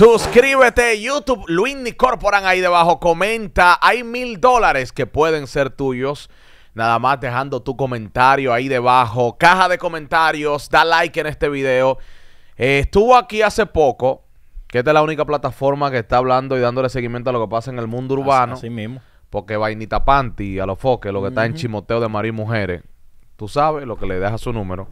Suscríbete, YouTube, Luis Corporan ahí debajo, comenta, hay mil dólares que pueden ser tuyos. Nada más dejando tu comentario ahí debajo, caja de comentarios, da like en este video. Eh, estuvo aquí hace poco, que esta es la única plataforma que está hablando y dándole seguimiento a lo que pasa en el mundo urbano. Así, mismo. Porque Vainita Panti, a los foques, lo que está en Chimoteo de María y Mujeres, tú sabes lo que le deja su número.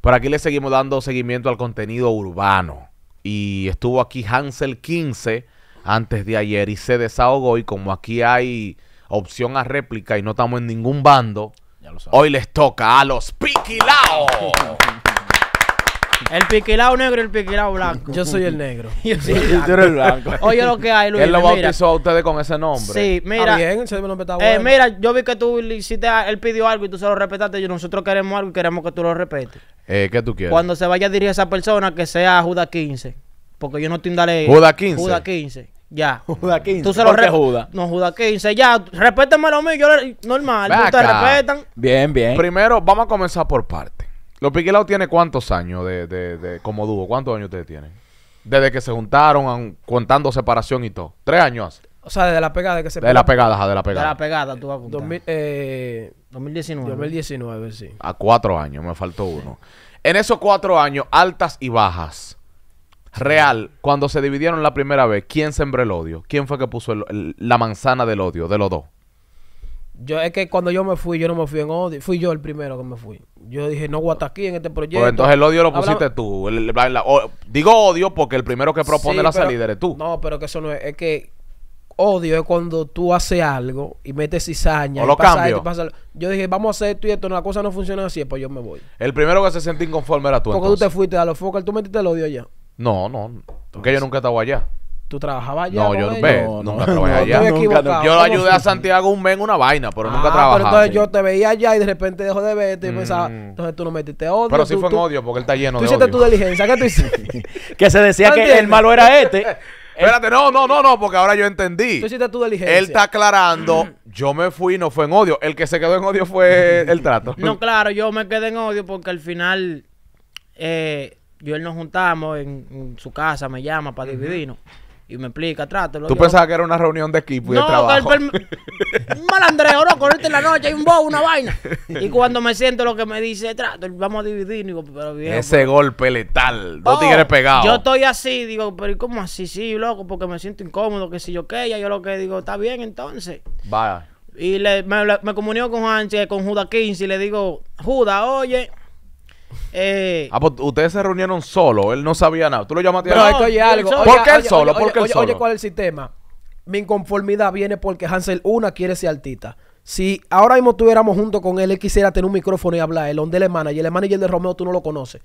Por aquí le seguimos dando seguimiento al contenido urbano y estuvo aquí Hansel 15 antes de ayer y se desahogó y como aquí hay opción a réplica y no estamos en ningún bando, hoy les toca a los Piquilao. El piquilao negro y el piquilao blanco. Yo soy el negro. Yo soy el blanco. Oye lo que hay, Luis. Él lo bautizó a ustedes con ese nombre. Sí, mira. Ah, bien, ese nombre está eh, bueno. eh, mira, yo vi que tú hiciste, él pidió algo y tú se lo respetaste. Yo, nosotros queremos algo y queremos que tú lo respetes. Eh, ¿Qué tú quieres? Cuando se vaya a dirigir a esa persona, que sea Judas 15. Porque yo no te ley ¿Juda 15? Juda 15. Ya. Judas 15. Tú se lo No, Judas 15. Ya, Respétame lo mío, Yo Normal. Ustedes respetan. Bien, bien. Primero, vamos a comenzar por parte. Los Piquilao tiene cuántos años de, de, como dúo? ¿Cuántos años ustedes tienen? Desde que se juntaron, contando separación y todo. Tres años hace. O sea, desde la pegada que se De la pegada, de la pegada. De la pegada, tú vas a contar. 2019. 2019, sí. A cuatro años, me faltó uno. En esos cuatro años, altas y bajas. Real, cuando se dividieron la primera vez, ¿quién sembró el odio? ¿Quién fue que puso la manzana del odio de los dos? Yo es que cuando yo me fui, yo no me fui en odio. Fui yo el primero que me fui. Yo dije, no voy hasta aquí en este pues proyecto. entonces el odio lo pusiste tú. digo odio porque el primero que propone la salida eres tú. No, pero que eso no es. Es que odio es cuando tú haces algo y metes cizaña. O lo cambio. yo dije, vamos a hacer esto y esto. La cosa no funciona así, pues yo me voy. El primero que se sentía inconforme era tú. Porque tú te fuiste a los focos. Tú metiste el odio allá. No, no. Porque yo nunca estaba allá. ¿Tú trabajabas allá? No, yo no. Ve, no, nunca trabajé allá. Nunca, yo ayudé a Santiago un mes en una vaina, pero nunca ah, trabajaba. Pero entonces yo te veía allá y de repente dejó de verte y mm. pensaba, entonces tú no metiste odio. Pero sí fue en odio porque él está lleno de odio. Tú hiciste tu diligencia, ¿qué tú hiciste? que se decía que el malo era este. Espérate, no, no, no, no, porque ahora yo entendí. Tú hiciste tu diligencia. Él está aclarando, yo me fui, no fue en odio. El que se quedó en odio fue el trato. No, claro, yo me quedé en odio porque al final eh, yo y él nos juntamos en, su casa, me llama para dividirnos. Y me explica, trátelo. ¿Tú pensabas que era una reunión de equipo y de trabajo? No, un no, con en la noche hay un bobo, una vaina. Y cuando me siento lo que me dice, trato, vamos a dividir. Digo, pero bien Ese golpe letal, dos oh, tigres pegados. Yo estoy así, digo, pero ¿y cómo así? Sí, loco, porque me siento incómodo, que si yo qué, ya yo lo que digo, está bien entonces. Vaya. Y le, me, comunió con Juan, con Judas 15 y le digo, Judas, oye... Eh, ah, pues, ustedes se reunieron solo, él no sabía nada. Tú lo llamaste a algo. ¿Por qué él solo? porque oye, ¿cuál es el sistema? Mi inconformidad viene porque Hansel una quiere ser artista. Si ahora mismo estuviéramos junto con él, él quisiera tener un micrófono y hablar. El él es manager. El manager de Romeo tú no lo conoces.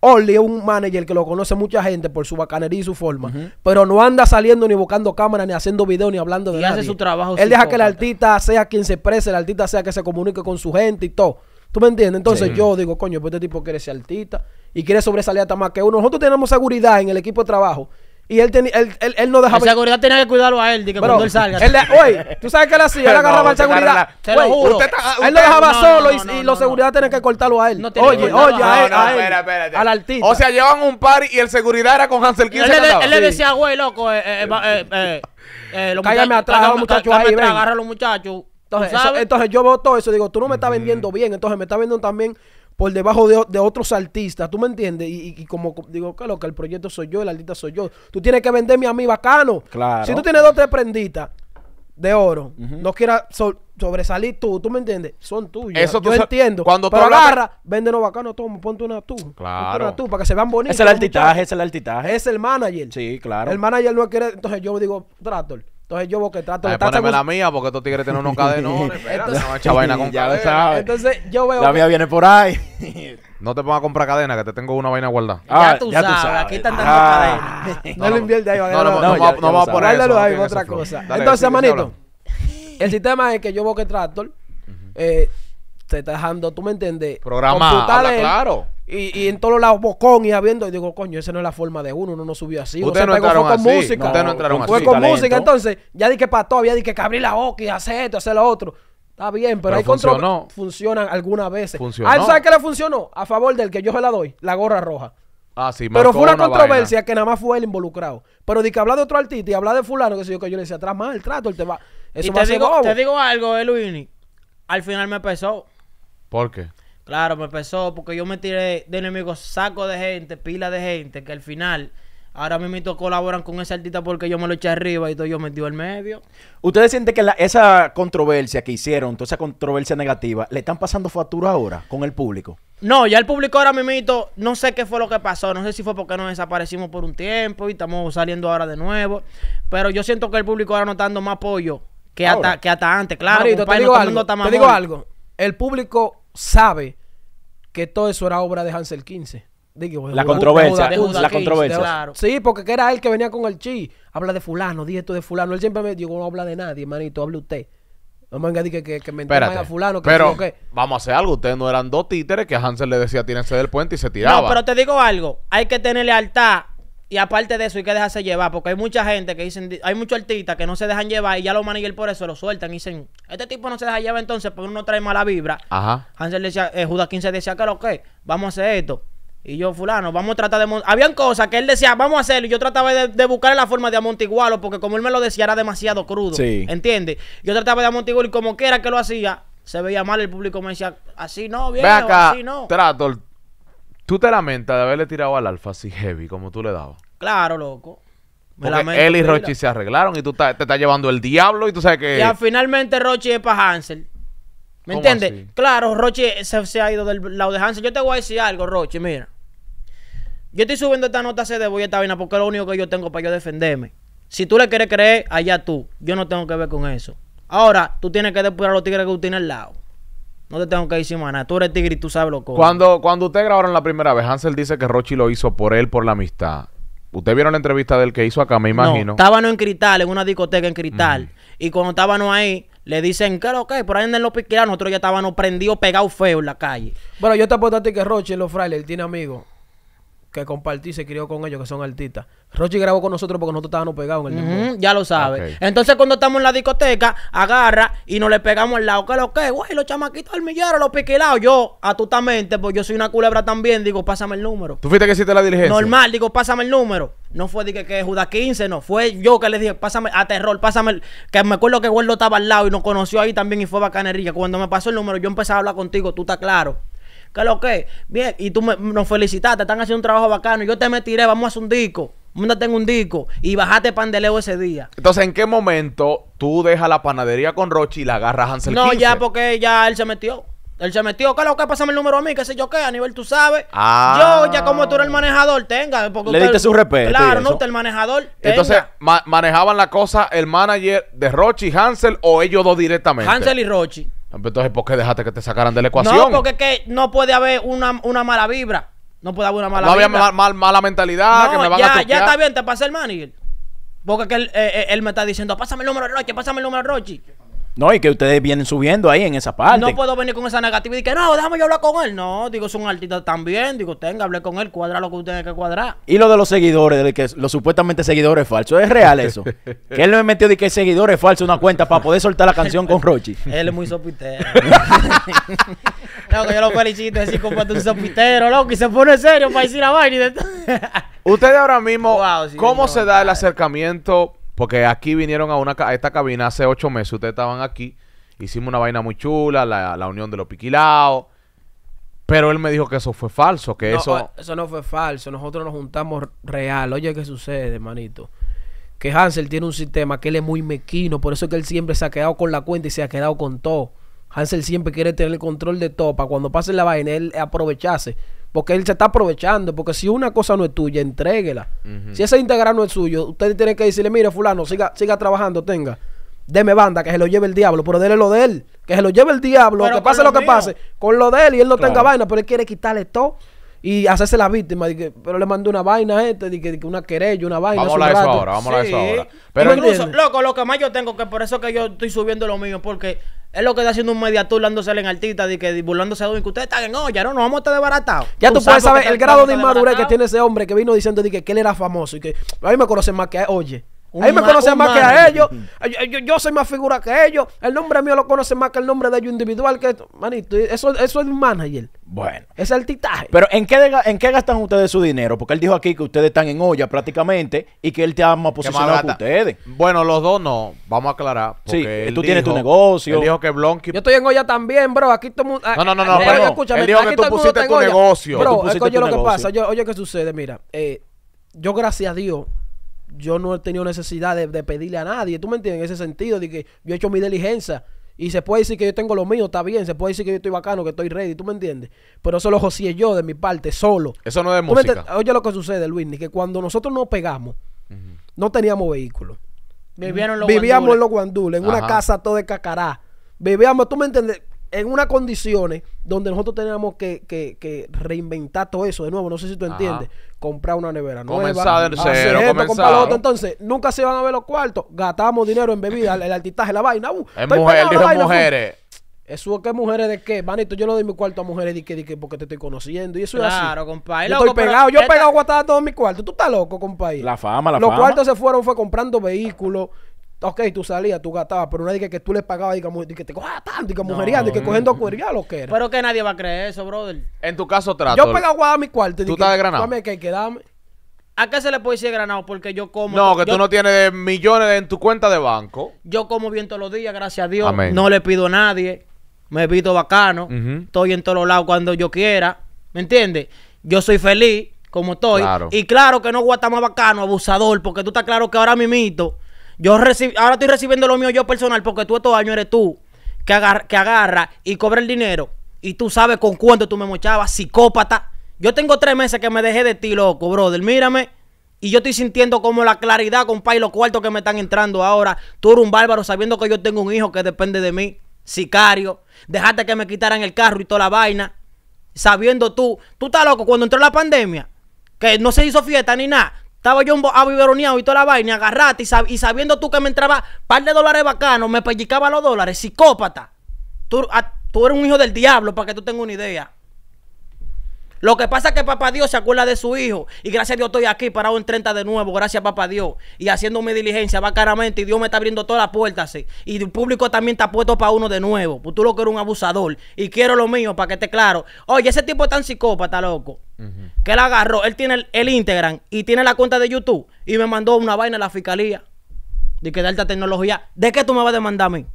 Orly es un manager que lo conoce mucha gente por su bacanería y su forma, pero no anda saliendo ni buscando cámara, ni haciendo video, ni hablando de y hace su trabajo. Él deja que el artista sea quien se exprese, el artista sea que se comunique con su gente y todo. ¿Tú me entiendes? Entonces yo digo, coño, pues este tipo quiere ser artista y quiere sobresalir hasta más que uno. Nosotros tenemos seguridad en el equipo de trabajo. Y él, tenía, él, él, no dejaba. La seguridad tenía que cuidarlo a él, de cuando él salga. oye, tú sabes que le hacía, él agarraba seguridad. Se lo juro. él lo dejaba solo y, la los seguridad tenían que cortarlo a él. oye, oye, a él, al artista. O sea, llevan un par y el seguridad era con Hansel 15 Él, le, decía, güey, loco, eh, eh, eh, eh, eh, eh, los Cállame atrás, muchachos atrás, agarra a los muchachos entonces, yo veo todo eso digo, tú no me estás vendiendo bien, entonces me estás vendiendo también por debajo de, otros artistas, ¿tú me entiendes? Y, como digo, que que el proyecto soy yo, el artista soy yo. Tú tienes que venderme a mí bacano. Claro. Si tú tienes dos tres prenditas de oro, no quieras sobresalir tú, ¿tú me entiendes? Son tuyas. Eso tú yo entiendo. Cuando pero agarra, vende los bacano, toma, ponte una tú. Claro. Una tú para que se vean bonitos. Es el Ese es el altitaje. Es el manager. Sí, claro. El manager no quiere, entonces yo digo, trato entonces yo trato trato. la mía porque estos tigres tienen unos Entonces yo veo. La mía viene por ahí. No te pongas a comprar cadena, que te tengo una vaina guardada. ya, ah, tú, sabes, aquí están dando ah. No, no, lo inviertes ahí, No, no, no, no, vamos a poner eso. ahí, otra cosa. Entonces, manito, el sistema es que yo boque tractor, te está dejando, tú me entiendes. Programa, claro. Y, en todos lados bocón y habiendo. Y digo, coño, esa no es la forma de uno. Uno no subió así. Ustedes no entraron con así. música. Ustedes no entraron fue así. Fue con música. Entonces, ya dije para todo. Había dije que abrir la boca y hacer esto, hacer lo otro. Está bien, pero, hay control. Funcionan algunas veces. Funcionó. ¿Ah, ¿Sabes qué le funcionó? A favor del que yo se la doy. La gorra roja. Ah, sí, Pero fue una, controversia que nada más fue él involucrado. Pero dije que habla de otro artista y habla de fulano, que se yo, que yo le decía, atrás mal, el trato, él te va. Eso y te, digo, te digo algo, eh, Luini. Al final me pesó. ¿Por qué? Claro, me pesó porque yo me tiré de enemigos saco de gente, pila de gente, que al final ahora mismo colaboran con esa artista porque yo me lo eché arriba y todo yo dio el medio. ¿Ustedes sienten que esa controversia que hicieron, toda esa controversia negativa, le están pasando factura ahora con el público? No, ya el público ahora mismo, no sé qué fue lo que pasó, no sé si fue porque nos desaparecimos por un tiempo y estamos saliendo ahora de nuevo, pero yo siento que el público ahora no está dando más apoyo que, hasta, que antes, claro. te digo algo, te digo algo, el público sabe que todo eso era obra de Hansel 15. la, controversia, la controversia. Sí, porque que era él que venía con el chi. Habla de fulano, dije esto de fulano. Él siempre me dijo, no habla de nadie, manito, habla usted. No me que, que, que me a fulano. pero vamos a hacer algo. Ustedes no eran dos títeres que Hansel le decía tírense del puente y se tiraba. No, pero te digo algo. Hay que tener lealtad y aparte de eso, hay que dejarse llevar, porque hay mucha gente que dicen, hay muchos artistas que no se dejan llevar y ya los managers por eso lo sueltan y dicen, este tipo no se deja llevar entonces porque uno trae mala vibra. Ajá. Hansel decía, eh, Judas 15 decía, que lo que? Vamos a hacer esto. Y yo, fulano, vamos a tratar de... Habían cosas que él decía, vamos a hacerlo. Y yo trataba de, buscar la forma de amontiguarlo, porque como él me lo decía, era demasiado crudo. Sí. ¿Entiendes? Yo trataba de amontiguarlo y como quiera que lo hacía, se veía mal. El público me decía, así no, bien, así no. Trato, ¿Tú te lamentas de haberle tirado al alfa así heavy como tú le dabas? Claro, loco. él y Rochi se arreglaron y tú te, estás llevando el diablo y tú sabes que... Ya, finalmente Rochi es para Hansel. ¿Me entiendes? Claro, Rochi se, ha ido del lado de Hansel. Yo te voy a decir algo, Rochi, mira. Yo estoy subiendo esta nota se de a esta vina porque es lo único que yo tengo para yo defenderme. Si tú le quieres creer, allá tú. Yo no tengo que ver con eso. Ahora, tú tienes que depurar a los tigres que tú tienes al lado. No te tengo que decir sin maná, Tú eres tigre y tú sabes lo Cuando, cuando ustedes grabaron la primera vez, Hansel dice que Rochi lo hizo por él, por la amistad. Usted vieron la entrevista del que hizo acá, me imagino. No, en Cristal, en una discoteca en Cristal. Y cuando estábamos ahí, le dicen, ¿qué lo que? Por ahí en los Piqueras Nosotros ya estábamos prendidos, pegados feos en la calle. Bueno, yo te apuesto a ti que Rochi, los frailes, él tiene amigos que compartí, se crió con ellos, que son artistas. Rochi grabó con nosotros porque nosotros estábamos pegados en el ya lo sabes. Entonces, cuando estamos en la discoteca, agarra y nos le pegamos al lado. ¿Qué lo que? Güey, los chamaquitos del millero, los piquilados. Yo, atutamente, Porque yo soy una culebra también, digo, pásame el número. ¿Tú fuiste que hiciste la diligencia? Normal, digo, pásame el número. No fue de que, que Judas 15, no. Fue yo que le dije, pásame a terror, pásame. El... Que me acuerdo que Gordo estaba al lado y nos conoció ahí también y fue bacanería. Cuando me pasó el número, yo empecé a hablar contigo, tú estás claro. ¿Qué lo que? Bien, y tú me, nos felicitaste, están haciendo un trabajo bacano. Yo te metiré, vamos a hacer un disco. Mándate en un disco y bajaste pandeleo ese día. Entonces, ¿en qué momento tú dejas la panadería con Rochi y la agarras a Hansel No, ya porque ya él se metió. Él se metió, ¿qué es lo que? Pásame el número a mí, qué sé yo qué, a nivel tú sabes. Yo, ah. ya como tú eres el manejador, tenga. Porque Le usted, su respeto. Claro, no, usted el manejador. Entonces, manejaban la cosa el manager de Rochi y Hansel o ellos dos directamente. Hansel y Rochi. Entonces, ¿por qué dejaste que te sacaran de la ecuación? No, porque que no puede haber una, una mala vibra. No puede haber una mala vibra. No había mal, mala mentalidad, que me van ya, Ya está bien, te pasa el manager. Porque que él, eh, eh, él, me está diciendo, pásame el número de Rochi, pásame el número de Rochi. No, y que ustedes vienen subiendo ahí en esa parte. No puedo venir con esa negativa y que no, déjame yo hablar con él. No, digo, son artistas también. Digo, tenga, hablé con él, cuadra lo que usted tiene que cuadrar. Y lo de los seguidores, de que los supuestamente seguidores falsos, ¿es real eso? que él me metió de que seguidores falsos una cuenta para poder soltar la canción con Rochi. él es muy sopitero. no, que yo lo felicito, así como un sopitero, loco, y se pone serio para decir la vaina. Ustedes ahora mismo, ¿cómo se da el acercamiento? Porque aquí vinieron a, una, esta cabina hace ocho meses, ustedes estaban aquí, hicimos una vaina muy chula, la, la unión de los piquilaos. Pero él me dijo que eso fue falso, que no, eh, eso... no fue falso, nosotros nos juntamos real. Oye, ¿qué sucede, manito? Que Hansel tiene un sistema que él es muy mequino, por eso es que él siempre se ha quedado con la cuenta y se ha quedado con todo. Hansel siempre quiere tener el control de todo, para cuando pase la vaina él aprovechase. Porque él se está aprovechando. Porque si una cosa no es tuya, entréguela. Si ese integral no es suyo, usted tiene que decirle, mire, fulano, siga, siga trabajando, tenga. Deme banda, que se lo lleve el diablo, pero dele lo de él. Que se lo lleve el diablo, que pase lo, que pase. Con lo de él y él no tenga vaina, pero él quiere quitarle todo y hacerse la víctima. De que, pero le mandó una vaina a este, una querella, una vaina. Vamos a eso ahora, vamos a eso ahora. Pero incluso, loco, lo que más yo tengo, que por eso que yo estoy subiendo lo mío, porque es lo que está haciendo un media tour la en artista, de que burlándose a que ustedes están en olla, no, nos vamos a estar desbaratados. Ya tú, puedes saber el grado de inmadurez que tiene ese hombre que vino diciendo de que, él era famoso y que a mí me conocen más que oye. Ahí me conocen más que a ellos. Yo, soy más figura que ellos. El nombre mío lo conocen más que el nombre de ellos individual. Que, manito, eso, eso es un manager. Bueno. Es el titaje. Pero ¿en qué, ¿en qué gastan ustedes su dinero? Porque él dijo aquí que ustedes están en olla prácticamente y que él te ha más posicionado que ustedes. Bueno, los dos no. Vamos a aclarar. Sí, tú tienes tu negocio. Él dijo que Blonky... Yo estoy en olla también, bro. Aquí todo mundo... Ah, no, no, no, eh, no. Eh, Pero, escúchame, él dijo que tú pusiste tu negocio. Bro, oye lo que pasa. Oye, ¿qué sucede? Mira, eh, yo gracias a Dios yo no he tenido necesidad de, pedirle a nadie. ¿Tú me entiendes? En ese sentido, de que yo he hecho mi diligencia. Y se puede decir que yo tengo lo mío, está bien. Se puede decir que yo estoy bacano, que estoy ready, ¿tú me entiendes? Pero eso lo josé yo de mi parte, solo. Eso no es música. Oye lo que sucede, Luis, que cuando nosotros nos pegamos, no teníamos vehículo. Vivíamos en los Vivíamos guandules. en los guandules, en una casa toda de cacará. Vivíamos, ¿tú me entiendes? en unas condiciones donde nosotros teníamos que, que, que, reinventar todo eso de nuevo. No sé si tú entiendes. Comprar una nevera nueva. Comenzar del cero. Entonces, nunca se van a ver los cuartos. Gastamos dinero en bebida, el, artistaje, la vaina. Uh, es mujer, dijo uh. mujeres. Eso es que mujeres de qué, manito, yo no doy mi cuarto a mujeres de porque te estoy conociendo. Y eso claro, es así. Claro, compadre. Yo estoy pegado, yo he pegado guatada todo en mi cuarto. Tú estás loco, compadre. La fama, la fama. Los cuartos se fueron, fue comprando vehículos, Ok, tú salías, tú gastabas, pero nadie que, tú le pagabas, y que te cojas tanto, que mujería, de que cogiendo cuería lo que era. Pero que nadie va a creer eso, brother. En tu caso, trato. Yo pegaba a mi cuarto Tú estás de granado. Dame que, que ¿A qué se le puede decir granado? Porque yo como. No, que tú no tienes millones en tu cuenta de banco. Yo como bien todos los días, gracias a Dios. No le pido a nadie. Me pido bacano. Estoy en todos lados cuando yo quiera. ¿Me entiendes? Yo soy feliz como estoy. Y claro que no guata más bacano, abusador, porque tú estás claro que ahora mito. Yo recibo, ahora estoy recibiendo lo mío yo personal porque tú estos años eres tú que agarra, que agarra y cobra el dinero y tú sabes con cuánto tú me mochabas, psicópata. Yo tengo tres meses que me dejé de ti, loco, brother. Mírame. Y yo estoy sintiendo como la claridad, compa, y los cuartos que me están entrando ahora. Tú eres un bárbaro sabiendo que yo tengo un hijo que depende de mí. Sicario. Dejaste que me quitaran el carro y toda la vaina. Sabiendo tú. Tú estás loco cuando entró la pandemia. Que no se hizo fiesta ni nada. Estaba yo aviveroneado y toda la vaina, agarrate y, sabiendo tú que me entraba par de dólares bacanos, me pellicaba los dólares, psicópata. Tú, ah, tú eres un hijo del diablo, para que tú tengas una idea. Lo que pasa es que papá Dios se acuerda de su hijo. Y gracias a Dios estoy aquí parado en 30 de nuevo. Gracias papá Dios. Y haciendo mi diligencia Va caramente, Y Dios me está abriendo todas las puertas. Y el público también está puesto para uno de nuevo. Pues tú lo que eres un abusador. Y quiero lo mío para que esté claro. Oye, ese tipo es tan psicópata, loco. Que él agarró. Él tiene el, el, Instagram y tiene la cuenta de YouTube. Y me mandó una vaina a la fiscalía. De que de alta tecnología. ¿De qué tú me vas a demandar a mí?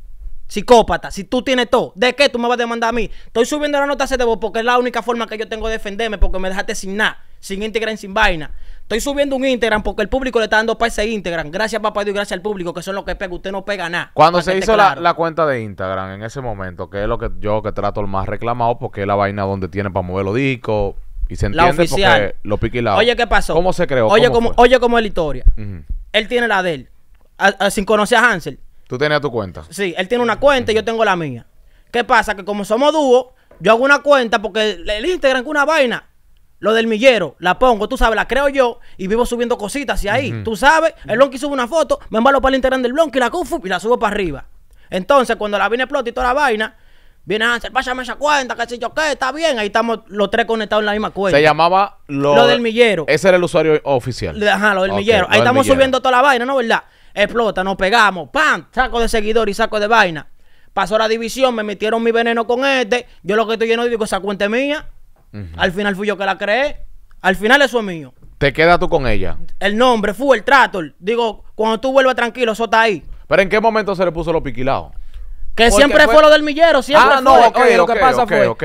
Psicópata, si tú tienes todo, ¿de qué tú me vas a demandar a mí? Estoy subiendo la nota de voz porque es la única forma que yo tengo de defenderme, porque me dejaste sin nada, sin Instagram, sin vaina. Estoy subiendo un Instagram porque el público le está dando para ese Instagram. Gracias, papá Dios, gracias al público, que son los que pega. Usted no pega nada. Cuando se hizo la, cuenta de Instagram en ese momento, que es lo que yo que trato el más reclamado, porque es la vaina donde tiene para mover los discos. Y se entiende oficial. porque lo pique Oye, ¿qué pasó? ¿Cómo se creó? Oye, ¿cómo, oye cómo es la historia. Él tiene la de él. sin conocer a Hansel. Tú tenías tu cuenta. Sí, él tiene una cuenta y yo tengo la mía. ¿Qué pasa? Que como somos dúo, yo hago una cuenta porque el Instagram es una vaina. Lo del millero, la pongo, tú sabes, la creo yo y vivo subiendo cositas y ahí. Tú sabes, el Lonky sube una foto, me envalo para el Instagram del Lonky, la y la subo para arriba. Entonces, cuando la viene explota y toda la vaina, viene Hansel, pásame esa cuenta, que si yo qué, está bien. Ahí estamos los tres conectados en la misma cuenta. Se llamaba lo, del millero. Ese era el usuario oficial. Ajá, lo del millero. Ahí estamos subiendo toda la vaina, ¿no? ¿Verdad? explota, nos pegamos, ¡pam! Saco de seguidor y saco de vaina. Pasó la división, me metieron mi veneno con este. Yo lo que estoy lleno digo, esa cuenta es mía. Al final fui yo que la creé. Al final eso es mío. ¿Te quedas tú con ella? El nombre, fue el trato. Digo, cuando tú vuelvas tranquilo, eso está ahí. ¿Pero en qué momento se le puso lo piquilado?... Que siempre fue... lo del millero, siempre. fue. lo que pasa fue. lo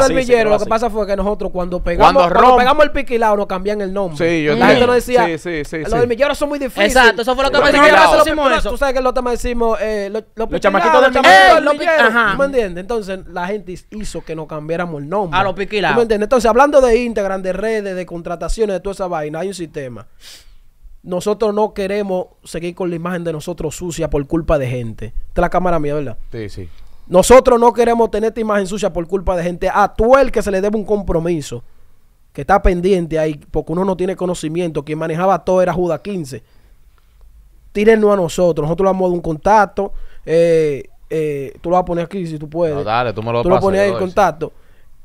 del millero, lo que pasa fue que nosotros cuando pegamos, cuando, pegamos el piquilao nos cambian el nombre. Sí, yo La gente nos decía, los del millero son muy difíciles Exacto, eso fue lo que me decimos. Tú sabes que los me decimos, eh, los chamaquitos del millero. ¿Me entiendes? Entonces la gente hizo que nos cambiáramos el nombre. A los piquilaos. ¿Me entiendes? Entonces hablando de Instagram, de redes, de contrataciones, de toda esa vaina, hay un sistema nosotros no queremos seguir con la imagen de nosotros sucia por culpa de gente. Esta es la cámara mía, ¿verdad? Sí, sí. Nosotros no queremos tener esta imagen sucia por culpa de gente. A tú el que se le debe un compromiso, que está pendiente ahí, porque uno no tiene conocimiento. Quien manejaba todo era Judas 15. Tírenlo a nosotros. Nosotros le vamos a dar un contacto. Eh, eh, tú lo vas a poner aquí si tú puedes. No, dale, tú me lo, tú lo pones ahí en contacto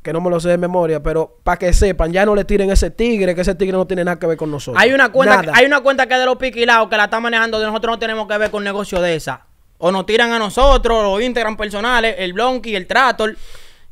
que no me lo sé de memoria, pero para que sepan, ya no le tiren ese tigre, que ese tigre no tiene nada que ver con nosotros. Hay una cuenta, hay una cuenta que es de los piquilados que la está manejando, de nosotros no tenemos que ver con negocio de esa. O nos tiran a nosotros, los integran personales, el Blonky, el Trator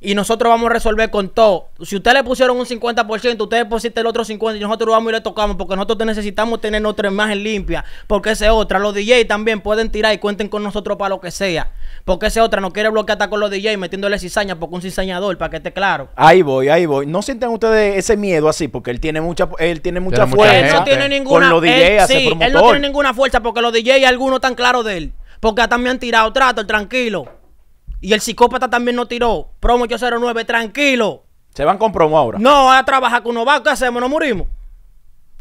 y nosotros vamos a resolver con todo. Si ustedes le pusieron un 50%, ustedes pusiste el otro 50% y nosotros vamos y le tocamos porque nosotros necesitamos tener nuestra imagen limpia. Porque esa otra. Los DJ también pueden tirar y cuenten con nosotros para lo que sea. Porque esa otra. No quiere bloquear hasta con los DJs metiéndole cizaña porque un cizañador, para que esté claro. Ahí voy, ahí voy. No sienten ustedes ese miedo así porque él tiene mucha, él tiene mucha fuerza. Él no tiene ninguna, con los él no tiene ninguna fuerza porque los DJs algunos están claros de él. Porque hasta me han tirado trato, tranquilo. Y el psicópata también nos tiró. Promo 809, tranquilo. Se van con promo ahora. No, a trabajar con uno va, ¿qué hacemos? ¿No morimos?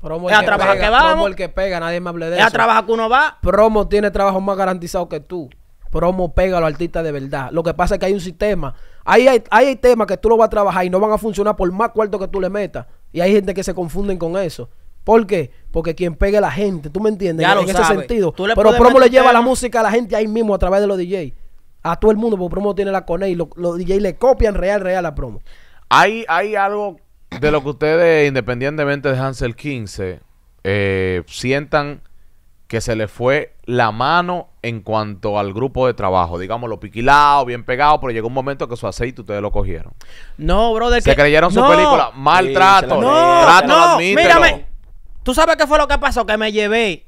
Promo a trabajar que vamos. el que pega, nadie me hable de eso. a trabajar con uno va. Promo tiene trabajo más garantizado que tú. Promo pega a los artistas de verdad. Lo que pasa es que hay un sistema. Ahí hay, temas que tú lo vas a trabajar y no van a funcionar por más cuarto que tú le metas. Y hay gente que se confunden con eso. ¿Por qué? Porque quien pega la gente, tú me entiendes, ya en, lo ese sentido. Pero Promo le lleva la música a la gente ahí mismo a través de los DJs. A todo el mundo, porque promo tiene la cone y los, los le copian real, real la promo. Hay, hay algo de lo que ustedes, independientemente de Hansel 15, eh, sientan que se le fue la mano en cuanto al grupo de trabajo. Digamos, lo piquilado, bien pegado, pero llegó un momento que su aceite ustedes lo cogieron. No, brother. Se creyeron su película. Maltrato. no, no, mírame. Tú sabes qué fue lo que pasó, que me llevé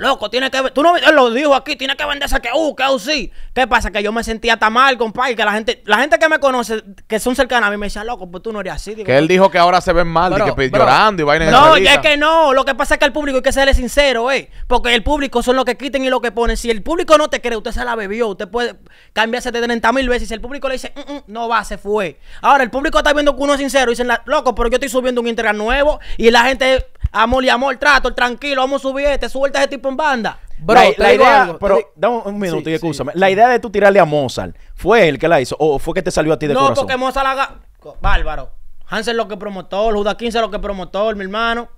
Loco, tiene que Tú no él lo dijo aquí, tiene que venderse que uh, que uh, sí. ¿Qué pasa? Que yo me sentía tan mal, compadre. Que la gente, la gente que me conoce, que son cercanas a mí, me decía, loco, pues tú no eres así. que él dijo que ahora se ven mal, que llorando y vainas No, es que no. Lo que pasa es que el público hay que serle sincero, eh. Porque el público son los que quiten y los que ponen. Si el público no te cree, usted se la bebió. Usted puede cambiarse de 30 mil veces. Si el público le dice, mm, mm, no va, se fue. Ahora, el público está viendo que uno es sincero. Dicen, loco, pero yo estoy subiendo un Instagram nuevo y la gente Amor y amor, trato, tranquilo, vamos a subir este, suelta ese tipo en banda. Bro, la, idea, pero dame un minuto y escúchame. la idea de tú tirarle a Mozart, ¿fue él que la hizo o fue que te salió a ti de corazón? No, porque Mozart haga... Bárbaro. Hansel lo que promotó. Judas 15 lo que promotó, mi hermano.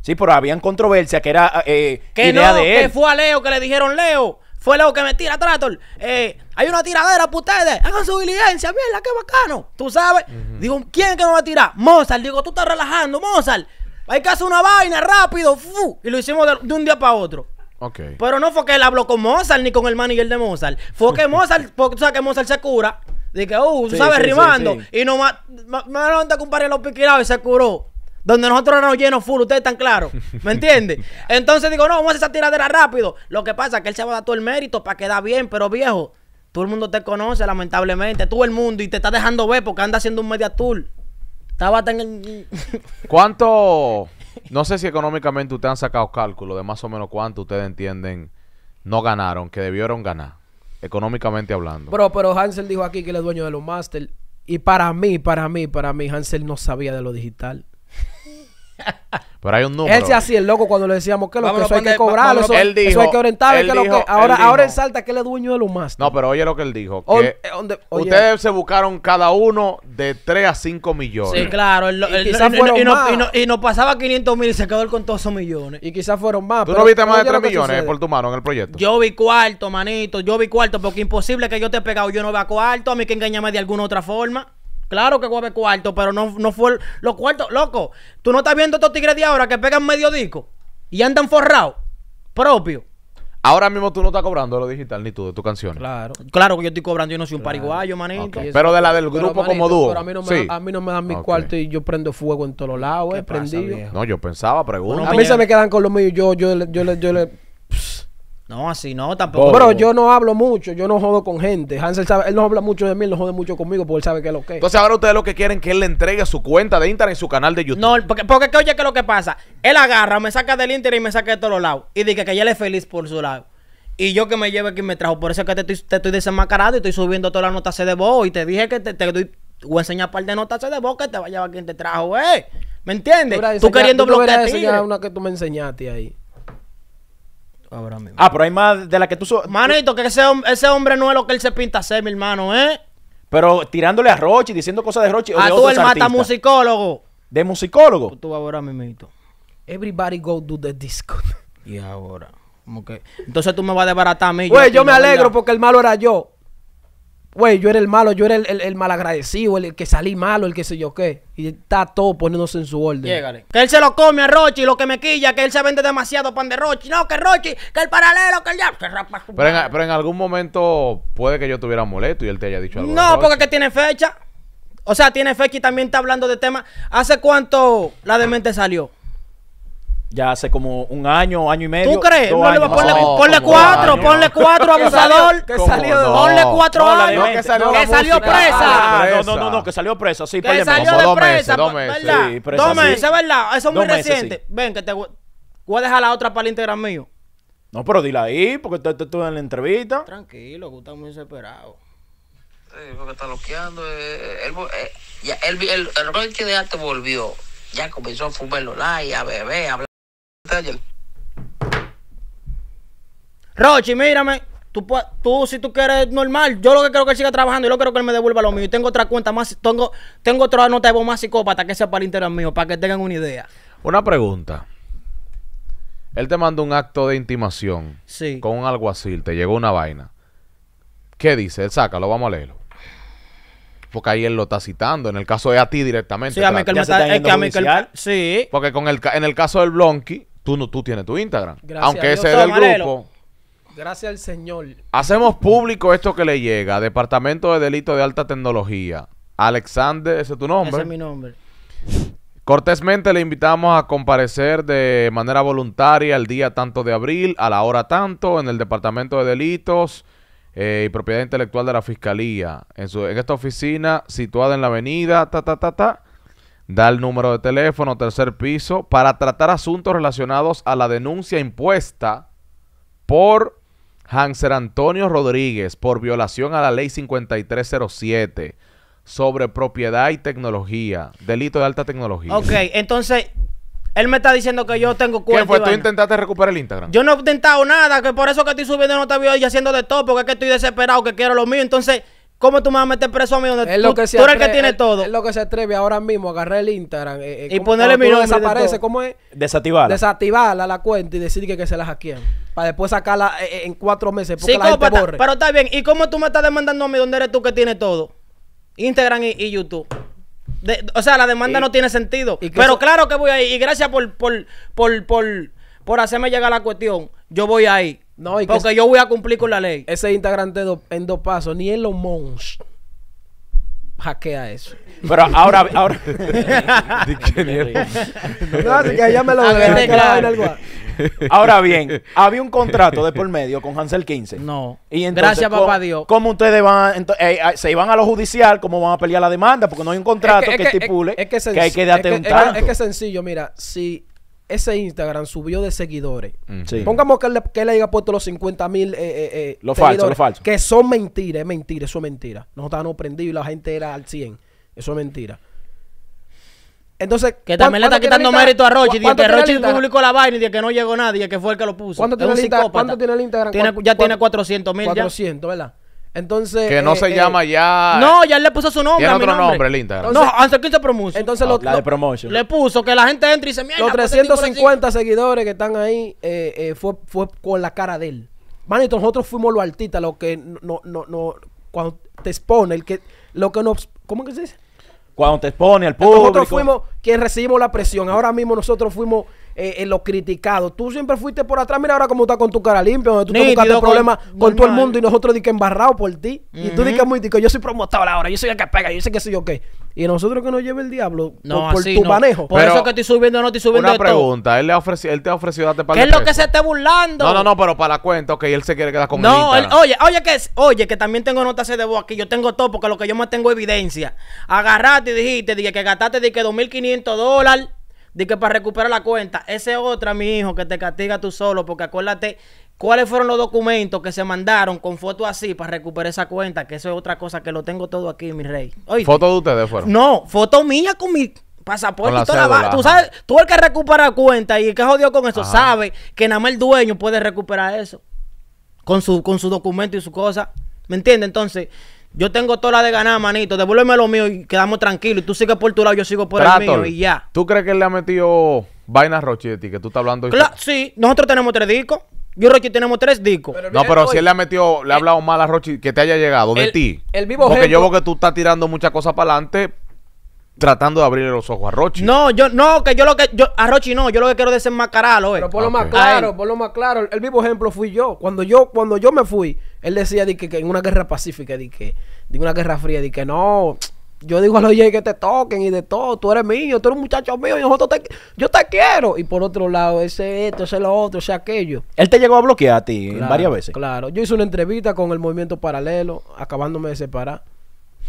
Sí, pero habían controversia que era eh, eh, que idea de él. Que fue a Leo que le dijeron Leo. Fue Leo que me tira Trator. Eh, hay una tiradera para ustedes. Hagan su diligencia, mierda, qué bacano. Tú sabes. Digo, ¿quién que no va a tirar? Mozart. Digo, tú estás relajando, Mozart. Hay que hacer una vaina rápido. Y lo hicimos de, un día para otro. Pero no fue que él habló con Mozart ni con el manager de Mozart. Fue que Mozart, porque tú sabes que Mozart se cura. De que, uh, tú sabes, rimando. y no más, más un par los piquirados y se curó. Donde nosotros éramos llenos full, ustedes están claros. ¿Me entiendes? Entonces digo, no, vamos a hacer esa tiradera rápido. Lo que pasa es que él se va a dar todo el mérito para quedar bien, pero viejo, todo el mundo te conoce, lamentablemente. Todo el mundo y te está dejando ver porque anda haciendo un media tour. Estaba tan. ¿Cuánto.? No sé si económicamente ustedes han sacado cálculo de más o menos cuánto ustedes entienden no ganaron, que debieron ganar, económicamente hablando. Pero, pero Hansel dijo aquí que él es dueño de los máster. Y para mí, para mí, para mí, Hansel no sabía de lo digital. Pero hay un número. Él se hacía el loco cuando le decíamos que lo que eso hay que cobrar eso, hay que orientarlo, ahora, ahora en Salta que él es dueño los más No, pero oye lo que él dijo. Eh, ustedes se buscaron cada uno de 3 a 5 millones. Sí, claro. y, nos no, pasaba 500 mil y se quedó él con todos esos millones. Y quizás fueron más. ¿Tú no viste más de 3 millones por tu mano en el proyecto? Yo vi cuarto, manito. Yo vi cuarto porque imposible que yo te he pegado. Yo no vea cuarto. A mí que engañame de alguna otra forma. Claro que voy cuarto, pero no, fue los cuartos. Loco, tú no estás viendo estos tigres de ahora que pegan medio disco y andan forrados. Propio. Ahora mismo tú no estás cobrando lo digital ni tú de tus canciones. Claro. Claro que yo estoy cobrando, yo no soy un pariguayo, manito. Pero de la del grupo como duro. Pero a mí no me, dan mis cuartos y yo prendo fuego en todos lados, eh, prendido. no, yo pensaba, pregunto. a mí se me quedan con los míos, yo, yo, yo, yo, yo le no, así no, tampoco. Pero yo no hablo mucho, yo no jodo con gente. Hansel sabe, él no habla mucho de mí, él no jode mucho conmigo porque él sabe que es lo que es. Entonces ahora ustedes lo que quieren es que él le entregue su cuenta de Instagram y su canal de YouTube. No, porque, porque oye, que es lo que pasa? Él agarra, me saca del Instagram y me saca de todos lados. Y dice que ya él es feliz por su lado. Y yo que me lleve aquí me trajo. Por eso es que te estoy, te estoy desenmascarado y estoy subiendo todas las notas de voz. Y te dije que te, te doy, voy a enseñar un par de notas de voz que te va a llevar quien te trajo, eh. ¿Me entiendes? Tú, queriendo bloquear. una que tú me enseñaste ahí. Ah, pero hay más de la que tú... So Manito, que ese, ese hombre no es lo que él se pinta ser, mi hermano, ¿eh? Pero tirándole a Rochi, diciendo cosas de Rochi. O tú el mata musicólogo. ¿De musicólogo? Tú ahora mismo. Everybody go do the disco. Y ahora. Como que... Entonces tú me vas a desbaratar a mí. Güey, yo me alegro porque el malo era yo güey, yo era el malo, yo era el, el, malagradecido, el, que salí malo, el que sé yo qué. Y está todo poniéndose en su orden. Que él se lo come a Rochi, lo que me quilla, que él se vende demasiado pan de Rochi. No, que Rochi, que el paralelo, que el ya. Pero en, pero en algún momento puede que yo tuviera molesto y él te haya dicho algo. No, porque que tiene fecha. O sea, tiene fecha y también está hablando de temas. ¿Hace cuánto la demente salió? Ya hace como un año, año y medio. ¿Tú crees? ponle, cuatro, ponle cuatro, abusador. ponle cuatro años. Que salió, presa. Ah, no, no, no, que salió presa, sí. Que salió de presa, dos meses. ¿verdad? ¿verdad? Eso es muy reciente. Ven, que te voy, a dejar la otra para el Instagram mío. No, pero dila ahí, porque tú estás en la entrevista. Tranquilo, que está muy desesperado. Sí, porque está loqueando. Eh, eh, eh, el, el, el, el, de arte volvió. Ya comenzó a fumar los likes, a beber, a hablar. Rochi, mírame. Tú, si tú quieres normal, yo lo que quiero que él siga trabajando, yo lo que quiero que él me devuelva lo mío. Y tengo otra cuenta más, tengo, tengo otra nota de voz más psicópata que sea para el mío, para que tengan una idea. Una pregunta. Él te mandó un acto de intimación sí. con un alguacil, te llegó una vaina. ¿Qué dice? Él sácalo, vamos a leerlo. Porque ahí él lo está citando. En el caso de a ti directamente. Sí, a mí que Sí. Porque con en el caso del Blonky, Tú, no, tú tienes tu Instagram. Gracias aunque ese es del grupo. Gracias al Señor. Hacemos público esto que le llega. Departamento de Delitos de Alta Tecnología. Alexander, ese es tu nombre. Ese es mi nombre. Cortésmente le invitamos a comparecer de manera voluntaria el día tanto de abril, a la hora tanto, en el Departamento de Delitos eh, y Propiedad Intelectual de la Fiscalía, en, su, en esta oficina situada en la avenida, ta, ta, ta, ta, da el número de teléfono, tercer piso, para tratar asuntos relacionados a la denuncia impuesta por Hanser Antonio Rodríguez por violación a la ley 5307 sobre propiedad y tecnología, delito de alta tecnología. Ok, entonces él me está diciendo que yo tengo cuenta. ¿Qué fue? ¿Tú intentaste recuperar el Instagram? Yo no he intentado nada, que por eso que estoy subiendo no te y haciendo de todo, porque es que estoy desesperado, que quiero lo mío. Entonces, ¿Cómo tú me vas a meter preso a mí? Donde tú, eres el que tiene todo. Es lo que se atreve ahora mismo a agarrar el Instagram. Eh, eh, y ponerle mi nombre. Desaparece, ¿cómo es? Desactivarla. Desactivarla la cuenta y decir que, se la hackean. Para después sacarla eh, en cuatro meses. Porque sí, la gente borre. Pero está bien. ¿Y cómo tú me estás demandando a mí? ¿Dónde eres tú que tiene todo? Instagram y, YouTube. o sea, la demanda no tiene sentido. pero claro que voy ahí. Y gracias por, por, por, por, por hacerme llegar la cuestión. Yo voy ahí. Porque yo voy a cumplir con la ley. Ese Instagram en dos pasos, ni en los mons hackea eso. Pero ahora, ahora. bien, había un contrato de por medio con Hansel 15. No. Y Gracias, papá Dios. ¿Cómo ustedes van? Eh, ah, ¿Se iban a lo judicial? ¿Cómo van a pelear la demanda? Porque no hay un contrato que, estipule que, hay que darte un Es que sencillo, mira, si ese Instagram subió de seguidores. Mm. Sí. Pongamos que le, que le haya puesto los 50 mil. Eh, eh, eh, lo falso, lo falso. Que son mentiras, es mentira, eso es mentira. Nosotros estaban prendidos y la gente era al 100. Eso es mentira. Entonces. Que también le está quitando mérito a Rochi. Dice que Rochi publicó la vaina y dice que no llegó nadie, que fue el que lo puso. ¿Cuánto, tiene, el Instagram? ya tiene 400 mil. 400, ¿verdad? Entonces. Que no eh, se eh, llama ya. No, eh, ya le puso su nombre. Tiene otro nombre, Entonces, no, antes Entonces, lo, ah, la de Le puso que la gente entre y se mierda. Los 350 seguidores que están ahí fue, fue con la cara de él. Manito, nosotros fuimos los artistas, los que no, no, no. Cuando te expone, el que. Lo que nos. ¿Cómo que se dice? Cuando te expone al público. Nosotros fuimos quienes recibimos la presión. Ahora mismo nosotros fuimos eh, eh, lo criticado. Tú siempre fuiste por atrás. Mira ahora cómo estás con tu cara limpia. Donde tú buscaste problemas con, todo el mundo y nosotros di que embarrado por ti. Y tú di que muy yo soy promotor ahora. Yo soy el que pega. Yo sé que soy yo qué. Y nosotros que nos lleve el diablo por, tu manejo. Por eso que estoy subiendo, no estoy subiendo. Una pregunta. Él, le ofreció, él te ofreció darte para ¿Qué es lo que se esté burlando? No, no, no, pero para la cuenta, ok, él se quiere quedar conmigo. No, oye, oye que, oye, que también tengo notas de voz aquí. Yo tengo todo porque lo que yo más tengo evidencia. Agarraste y dijiste, dije que gastaste de que 2.500 dólares de que para recuperar la cuenta, ese otra, mi hijo, que te castiga tú solo, porque acuérdate cuáles fueron los documentos que se mandaron con fotos así para recuperar esa cuenta, que eso es otra cosa que lo tengo todo aquí, mi rey. Oye, ¿Foto de ustedes fueron? No, foto mía con mi pasaporte y toda la Tú sabes, tú el que recupera cuenta y el que jodió con eso, sabe que nada más el dueño puede recuperar eso con su, con su documento y su cosa. ¿Me entiendes? Entonces. Yo tengo toda la de ganar, manito. Devuélveme lo mío y quedamos tranquilos. Y tú sigues por tu lado, yo sigo por el mío y ya. ¿Tú crees que él le ha metido vainas ti? Que tú estás hablando. Claro, sí, nosotros tenemos tres discos. Yo y tenemos tres discos. no, pero si él le ha metido, le ha hablado mal a Rochi, que te haya llegado de ti. El vivo Porque yo veo que tú estás tirando muchas cosas para adelante, tratando de abrirle los ojos a Rochi. No, yo no, que yo lo que yo a Rochi no, yo lo que quiero desenmascararlo Pero por lo más claro, por lo más claro, el vivo ejemplo fui yo. Cuando yo cuando yo me fui, él decía que, en una guerra pacífica, de que una guerra fría, de que no, yo digo a los Jay que te toquen y de todo, tú eres mío, tú eres un muchacho mío y nosotros te, yo te quiero. Y por otro lado, ese esto, ese lo otro, ese aquello. Él te llegó a bloquear a ti varias veces. Claro, yo hice una entrevista con el movimiento paralelo, acabándome de separar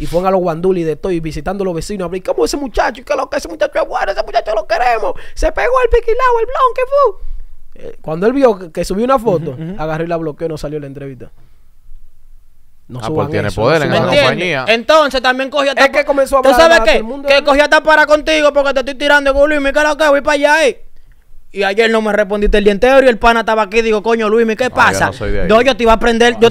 y fueron a los guandulis de estoy y visitando a los vecinos abrí como ese muchacho, que lo que ese muchacho es bueno, ese muchacho lo queremos, se pegó al piquilao, el blon, ¿qué fue? Eh, cuando él vio que, subí subió una foto, agarré y la bloqueó no salió la entrevista. No ah, pues tiene poder en la compañía. Entonces también cogió Es que comenzó a ¿Tú sabes qué? Que cogió a tapar contigo porque te estoy tirando el culo y me que voy para allá. ahí. Eh. Y ayer no me respondiste el día entero y el pana estaba aquí. Digo, coño, Luis, ¿qué ah, pasa? yo yo te iba a prender. Ah, yo,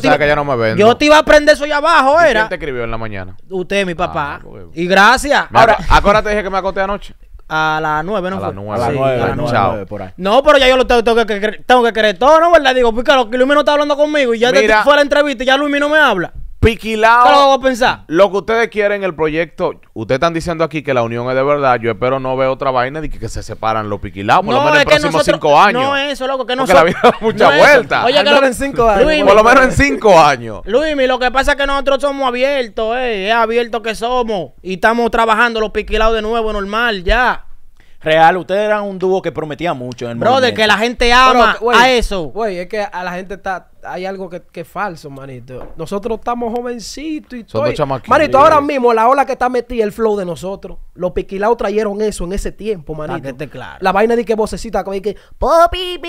te iba, a prender eso allá abajo, era. ¿Quién te escribió en la mañana? Usted, mi ah, papá. Pues, y gracias. Ahora, ahora te dije que me acosté anoche. A las nueve, ¿no? A las nueve a las nueve por ahí. No, pero ya yo lo tengo, que, tengo que creer todo, ¿no? ¿Verdad? Digo, porque Luis no está hablando conmigo y ya después te, fue la entrevista y ya Luis no me habla. Piquilado lo pensar. Lo que ustedes quieren, el proyecto. Ustedes están diciendo aquí que la unión es de verdad. Yo espero no ver otra vaina de que, se separan los piquilados. Por lo menos en los próximos cinco años. No, eso, loco, que Porque la vida da mucha vuelta. Oye, que en cinco años. por lo menos en cinco años. Luis, lo que pasa es que nosotros somos abiertos, eh. Es abierto que somos. Y estamos trabajando los piquilados de nuevo, normal, ya. Real, ustedes eran un dúo que prometía mucho en el Bro, de que la gente ama a eso. Güey, es que a la gente está... Hay algo que, es falso, manito. Nosotros estamos jovencitos y todo. Manito, ahora mismo la ola que está metida el flow de nosotros. Los piquilaos trajeron eso en ese tiempo, manito. Que esté claro. La vaina de que vocecita que... popi,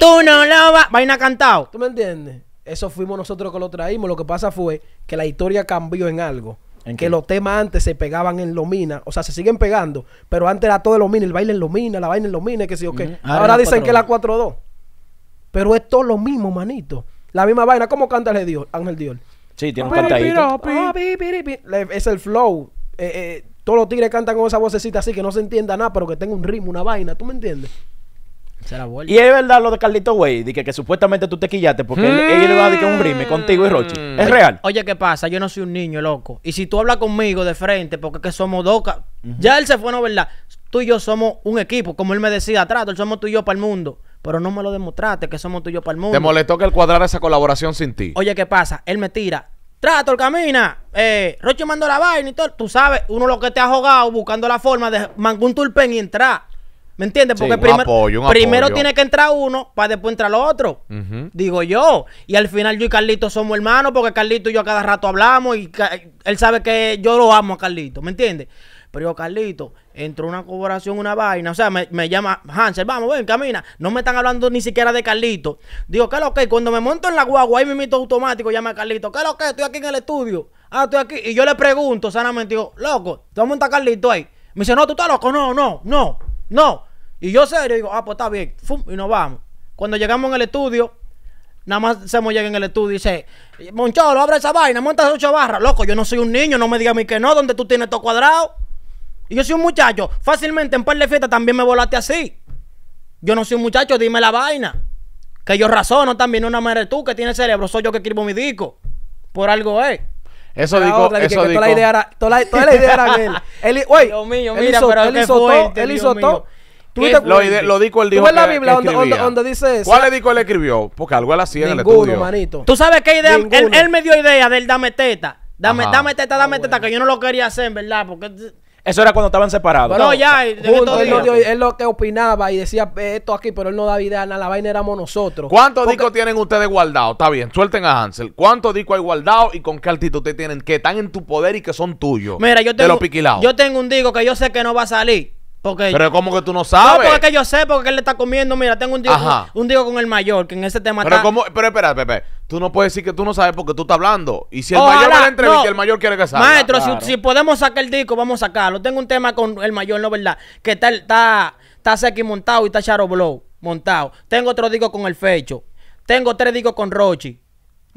Tú no lo vas... Vaina cantado. ¿Tú me entiendes? Eso fuimos nosotros que lo traímos. Lo que pasa fue que la historia cambió en algo que los temas antes se pegaban en Lomina, o sea, se siguen pegando, pero antes era todo en Lomina, el baile en Lomina, la vaina en Lomina, que sí o qué. Ahora, dicen que es la 4-2. Pero es todo lo mismo, manito. La misma vaina, ¿cómo canta el dios, Ángel Dios. Sí, tiene un cantadito. Ah, es el flow. Eh, eh, todos los tigres cantan con esa vocecita así que no se entienda nada, pero que tenga un ritmo, una vaina, ¿tú me entiendes? Y es verdad lo de Carlito Way, que, supuestamente tú te quillaste porque él, él, iba a decir un rime contigo y Rochi. Mm. Es real. Oye, ¿qué pasa? Yo no soy un niño, loco. Y si tú hablas conmigo de frente, porque que somos dos. Ya él se fue, no verdad. Tú y yo somos un equipo, como él me decía atrás, somos tú y yo para el mundo. Pero no me lo demostraste que somos tú y yo para el mundo. Te molestó que él cuadrara esa colaboración sin ti. Oye, ¿qué pasa? Él me tira. Trato, camina. Eh, Roche mandó la vaina y todo. Tú sabes, uno lo que te ha jugado buscando la forma de mangar un tulpen y entrar. ¿Me entiendes? Porque primero, tiene que entrar uno para después entrar el otro. Digo yo. Y al final yo y Carlito somos hermanos porque Carlito y yo a cada rato hablamos y él sabe que yo lo amo a Carlito. ¿Me entiendes? Pero yo, Carlito, entró una colaboración, una vaina. O sea, me, llama Hansel, vamos, ven, camina. No me están hablando ni siquiera de Carlito. Digo, ¿qué es lo que? Cuando me monto en la guagua, ahí me mito automático, llama a Carlito, ¿qué es lo que? Estoy aquí en el estudio. Ah, estoy aquí. Y yo le pregunto sanamente, digo, loco, ¿tú vas a montar Carlito ahí? Me dice, no, tú estás loco, no, no, no, no. Y yo serio digo, ah, pues está bien, y nos vamos. Cuando llegamos en el estudio, nada más se me llega en el estudio y dice, Moncholo, abre esa vaina, monta ocho barras. Loco, yo no soy un niño, no me digas a mí que no, donde tú tienes todo cuadrado. Y yo soy un muchacho, fácilmente en par de fiestas también me volaste así. Yo no soy un muchacho, dime la vaina. Que yo razono también, no una tú que tienes cerebro, soy yo que escribo mi disco. Por algo es. Eso digo, eso digo. Toda la idea era, toda él. Dios mío, él hizo todo, él hizo todo lo, dijo el dijo. ¿Cuál es la Biblia donde, dice eso? ¿Cuál disco él escribió? Porque algo él hacía en el manito. ¿Tú sabes qué idea? Él, me dio idea del dame teta. Dame, teta, dame ah, teta, que yo no lo quería hacer, verdad, porque... Eso era cuando estaban separados. Pero no, ya. él, lo que opinaba y decía esto aquí, pero él no daba idea, la vaina éramos nosotros. ¿Cuántos discos tienen ustedes guardados? Está bien, suelten a Hansel. ¿Cuántos discos hay guardados y con qué altitud ustedes tienen que están en tu poder y que son tuyos? Mira, yo tengo, yo tengo un disco que yo sé que no va a salir pero como que tú no sabes. No, porque que yo sé, porque él le está comiendo. Mira, tengo un disco un, disco con el mayor, que en ese tema pero está... Como, pero espera, Pepe. Tú no puedes decir que tú no sabes porque tú estás hablando. Y si el mayor va a la entrevista, el mayor quiere que salga. Maestro, si, podemos sacar el disco, vamos a sacarlo. Tengo un tema con el mayor, no es verdad. Que está, está, está Seki montado y está Charo Blow montado. Tengo otro disco con el Fecho. Tengo tres discos con Rochi.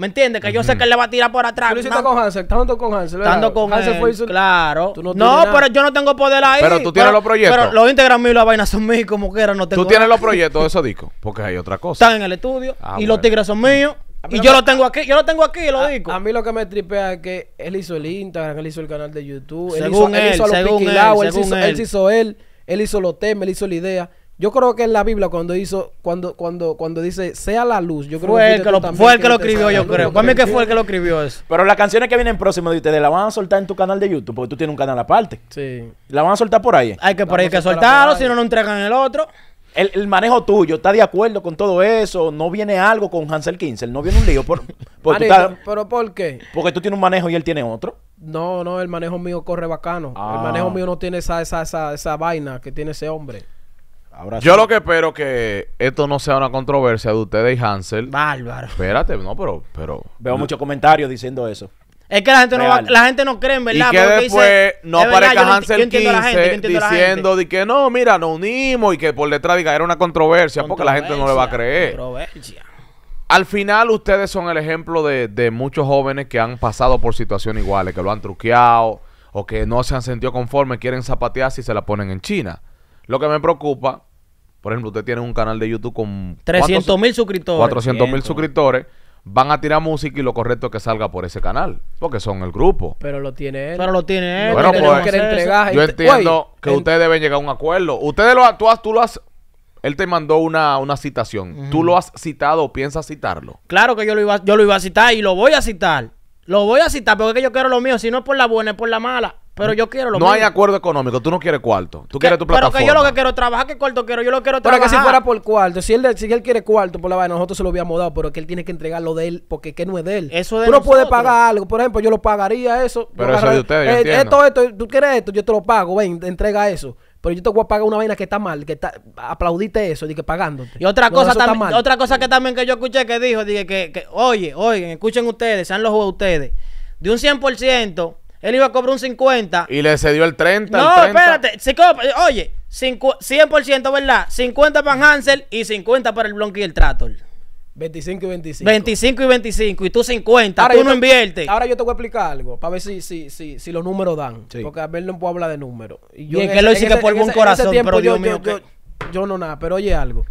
¿Me entiendes? Que yo sé que él le va a tirar por atrás. Pero está con Hansel, estando con Hansel. Estando con Hansel. Claro. no, pero yo no tengo poder ahí. Pero tú tienes los proyectos. Pero los Instagram míos y la vaina son míos, como quieran. no tengo. Tú tienes los proyectos de esos discos, porque hay otra cosa. Están en el estudio ah, y los tigres son míos. Y yo los lo tengo aquí, yo lo tengo aquí, lo digo. A mí lo que me tripea es que él hizo el Instagram, él hizo el canal de YouTube, él hizo, él, hizo los según él, él, hizo, él, él hizo él, él hizo los temas, él hizo la idea. Yo creo que en la Biblia cuando hizo, cuando, cuando, cuando dice sea la luz, yo creo fue que, que fue el que, lo escribió, yo creo. Para mí que fue el que lo escribió eso. Pero las canciones que vienen próximas de ustedes las van a soltar en tu canal de YouTube, porque tú tienes un canal aparte. Sí. La van a soltar por ahí. Hay que por ahí que soltarlo, si no no entregan el otro. El, manejo tuyo, ¿está de acuerdo con todo eso? ¿No viene algo con Hansel Kinsel? ¿No viene un lío? Por, ¿Pero por qué? Porque tú tienes un manejo y él tiene otro. No, no, el manejo mío corre bacano. El ah. manejo mío no tiene esa, esa, esa, esa vaina que tiene ese hombre. Yo lo que espero que esto no sea una controversia de ustedes y Hansel. Bárbaro. Espérate, no, pero. pero Veo muchos comentarios diciendo eso. Es que la gente, no, la gente no cree verdad. Y que después no aparezca Hansel diciendo de que no, mira, nos unimos y que por detrás diga era una controversia, porque la gente no le va a creer. Controversia. Al final ustedes son el ejemplo de, de muchos jóvenes que han pasado por situaciones iguales, que lo han truqueado o que no se han sentido conformes, quieren zapatear si se la ponen en China. Lo que me preocupa, por ejemplo, usted tiene un canal de YouTube con... 300 mil suscriptores. 400 mil suscriptores. Van a tirar música y lo correcto es que salga por ese canal. Porque son el grupo. Pero lo tiene él. Pero lo tiene él. Bueno, pues, yo entiendo que ustedes deben llegar a un acuerdo. Ustedes lo, actúas tú lo has él te mandó una, citación. ¿Tú lo has citado o piensas citarlo? Claro que yo lo, iba, yo lo iba a citar y lo voy a citar. Lo voy a citar porque que yo quiero lo mío. Si no es por la buena, es por la mala. Pero yo quiero lo No hay acuerdo económico, tú no quieres cuarto. Tú quieres tu plataforma. Pero que yo lo que quiero trabajar, ¿qué cuarto quiero? Yo lo quiero trabajar. Pero que si fuera por cuarto, si él, si él quiere cuarto por la vaina, nosotros se lo habíamos dado, pero que él tiene que entregar lo de él, porque que no es de él. Eso de Tú no puedes pagar algo, por ejemplo, yo lo pagaría eso. Pero eso de ustedes, eh, Esto, esto, tú quieres esto, yo te lo pago, ven, entrega eso pero yo te voy a pagar una vaina que está mal, que está, aplaudiste eso, dije pagándote. Y otra cosa también, otra cosa que también que yo escuché que dijo, dije que, oye, oigan, escuchen ustedes, sean los ustedes. De un 100%, él iba a cobrar un 50. Y le cedió el 30. No, el espérate. oye, 100%, ¿verdad? 50 para Hansel y 50 para el Blonky y el Trator. 25 y 25. 25 y 25. Y tú 50. tú no inviertes. Ahora yo te voy a explicar algo. Para ver si, si, si los números dan. Porque a ver no puedo hablar de números. Y, yo que lo hice que por un corazón. pero yo, Dios mío, yo no nada. Pero oye algo.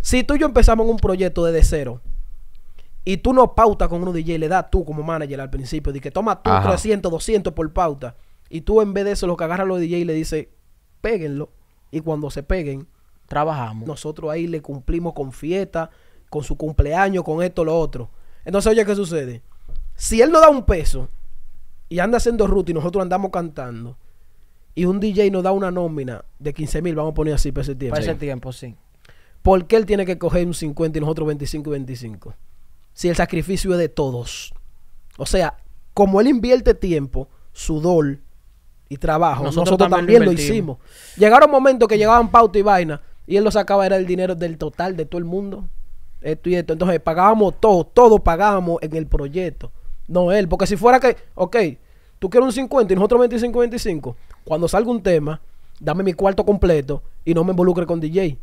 Si tú y yo empezamos un proyecto desde cero y tú no pautas con uno DJ, le das tú como manager al principio, de que toma tú 300, 200 por pauta. Y tú en vez de eso, lo que agarra los DJ le dice, péguenlo. Y cuando se peguen, trabajamos. Nosotros ahí le cumplimos con fiesta, con su cumpleaños, con esto, lo otro. Entonces, oye, ¿qué sucede? Si él no da un peso y anda haciendo ruta y nosotros andamos cantando, y un DJ nos da una nómina de 15 mil, vamos a poner así para ese tiempo. ese tiempo, sí. ¿Por qué él tiene que coger un 50 y nosotros 25 y 25? si el sacrificio es de todos. O sea, como él invierte tiempo, sudor y trabajo, nosotros, también, lo, hicimos. Llegaron momentos que llegaban pauta y vaina y él lo sacaba, era el dinero del total de todo el mundo. Esto y esto. Entonces pagábamos todo, todo pagábamos en el proyecto. No él, porque si fuera que, ok, tú quieres un 50 y nosotros 25, 25, cuando salga un tema, dame mi cuarto completo y no me involucre con DJ.